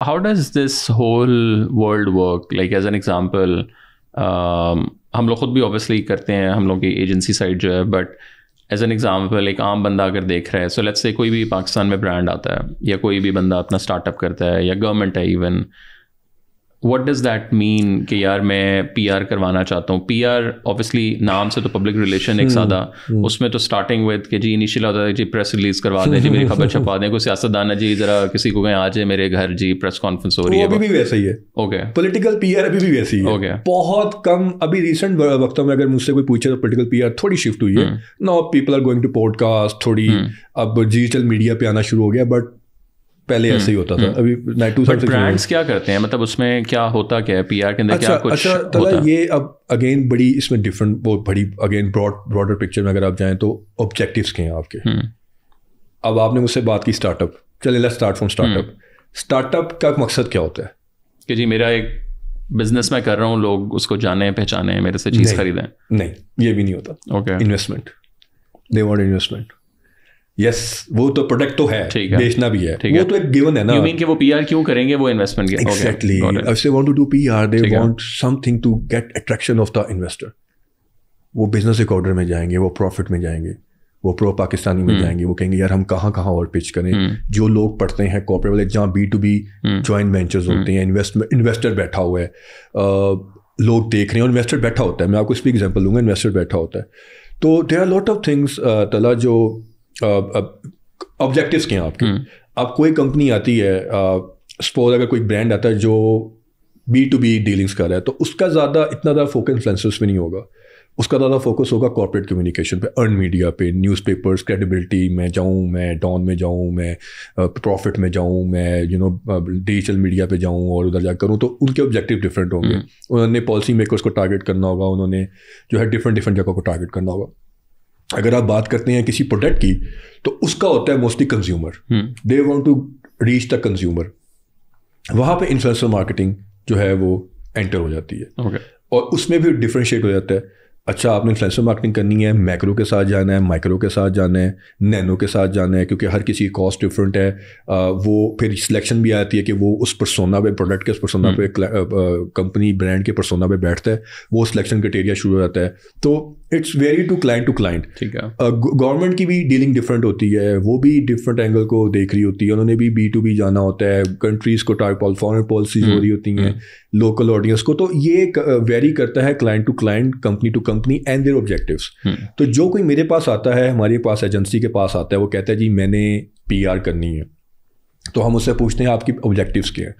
how does this whole world work like as an example um, हम लोग खुद भी ऑब्वियसली करते हैं हम लोग की एजेंसी साइड जो है बट एज एन एग्जाम्पल एक आम बंदा अगर देख रहा है सो लेट्स से कोई भी पाकिस्तान में ब्रांड आता है या कोई भी बंदा अपना स्टार्टअप करता है या गवर्नमेंट है even what does that mean कि यार मैं पी आर करवाना चाहता हूँ पी आर ऑब्वियसली नाम से तो पब्लिक रिलेशन एक hmm. सादा hmm. उसमें तो स्टार्टिंग विद कि जी इनिशियल होता है जी प्रेस रिलीज करवा दें जी मेरी खबर छपा दें कोई सियासतदान है जी जरा किसी को कहें आज है मेरे घर जी प्रेस कॉन्फ्रेंस हो रही है अभी भी वैसे ही है ओके पोलिटिकल पी आर अभी भी वैसी है ओके बहुत कम अभी रिसेंट वक्तों में अगर मुझसे कोई पूछे तो पोलिटिकल पी आर थोड़ी शिफ्ट हुई है no people are going to podcast थोड़ी hmm. अब डिजिटल मीडिया पे आना शुरू हो गया बट पहले ऐसे ही हम्म, होता था हम्म। अभी नाइट टू ब्रांड्स क्या करते हैं मतलब उसमें क्या होता क्या है पीआर के अंदर अच्छा, क्या कुछ अच्छा तला ये अब अगेन बड़ी इसमें डिफरेंट वो बड़ी अगेन ब्रॉड ब्रॉडर पिक्चर में अगर आप जाएं तो ऑब्जेक्टिव्स के हैं आपके हम्म। अब आपने मुझसे बात की स्टार्टअप चले let's start from startup startup का मकसद क्या होता है कि जी मेरा एक बिजनेस मैं कर रहा हूँ लोग उसको जाने पहचाने मेरे से चीज़ खरीदें नहीं ये भी नहीं होता okay investment they want investment yes वो तो प्रोडक्ट तो है बेचना भी है वो तो एक गिवन है ना यू मीन कि वो पीआर क्यों करेंगे वो इन्वेस्टमेंट के exactly if they want to do PR they want something to get attraction of the investor वो बिजनेस एक में जाएंगे वो प्रॉफिट में जाएंगे वो प्रो पाकिस्तानी में हम्म। जाएंगे वो कहेंगे यार हम कहाँ कहाँ और पिच करें हम्म। जो लोग पढ़ते हैं कॉपरेट वाले जहाँ B to B joint ventures होते हम्म। हैं इन्वेस्टमेंट इन्वेस्टर बैठा हुआ है लोग देख रहे हैं इन्वेस्टर बैठा होता है मैं आपको इस भी एग्जाम्पल लूंगा इन्वेस्टर बैठा होता है तो there are lot of things तला जो ऑब्जेक्टिव क्या हैं आपके हम्म। अब कोई कंपनी आती है सपोज अगर कोई ब्रांड आता है जो बी टू बी डीलिंग्स कर रहा है तो उसका ज़्यादा इतना ज़्यादा फोकस इन्फ्लुएंसर्स पे नहीं होगा उसका ज़्यादा फोकस होगा कॉर्पोरेट कम्युनिकेशन पे अर्न मीडिया पे न्यूज़पेपर्स क्रेडिबिलिटी में जाऊँ मैं डॉन में जाऊँ मैं प्रॉफिट में जाऊँ मैं यू नो डिजिटल मीडिया पे जाऊँ और उधर जा करूँ तो उनके ऑब्जेक्टिव डिफरेंट होंगे हम्म। उन्होंने पॉलिसी मेकर्स को टारगेट करना होगा उन्होंने जो है डिफरेंट डिफरेंट जगह को टारगेट करना होगा अगर आप बात करते हैं किसी प्रोडक्ट की तो उसका होता है mostly consumer they want to reach the consumer वहाँ पे इन्फ्लुएंसर मार्केटिंग जो है वो एंटर हो जाती है okay. और उसमें भी डिफ्रेंशिएट हो जाता है अच्छा आपने इन्फ्लुएंसर मार्केटिंग करनी है मैक्रो के साथ जाना है माइक्रो के साथ जाना है नैनो के साथ जाना है क्योंकि हर किसी की कॉस्ट डिफरेंट है वो फिर सिलेक्शन भी आती है कि वो उस परसोना पे प्रोडक्ट के उस परसोना हम्म। पे कंपनी ब्रांड के परसोना पे बैठता है वो सिलेक्शन क्राइटेरिया शुरू हो जाता है तो it's very to client to client ठीक है गवर्नमेंट uh, की भी डीलिंग डिफरेंट होती है वो भी डिफरेंट एंगल को देख रही होती है उन्होंने भी बी टू बी जाना होता है कंट्रीज को टाइप ऑल फॉरन पॉलिसीज हो रही होती हैं लोकल हम्म। ऑडियंस को तो ये वेरी uh, करता है client to client company to company and their objective तो जो कोई मेरे पास आता है हमारे पास एजेंसी के पास आता है वो कहता है जी मैंने पी करनी है तो हम उससे पूछते हैं आपकी ऑब्जेक्टिव क्या है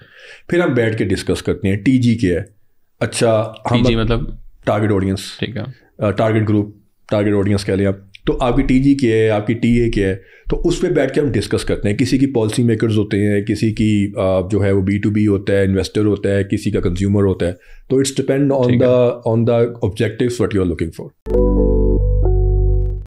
फिर हम बैठ के डिस्कस करते हैं टी जी क्या है अच्छा हम मतलब टारगेट ऑडियंस ठीक है टारगेट ग्रुप टारगेट ऑडियंस कह लिया तो आपकी टी जी क्या है आपकी टी ए क्या है तो उस पर बैठ के हम डिस्कस करते हैं किसी की पॉलिसी मेकर्स होते हैं किसी की जो है वो बी टू बी होता है इन्वेस्टर होता है किसी का कंज्यूमर होता है तो it's depend on the on the objective what you are looking for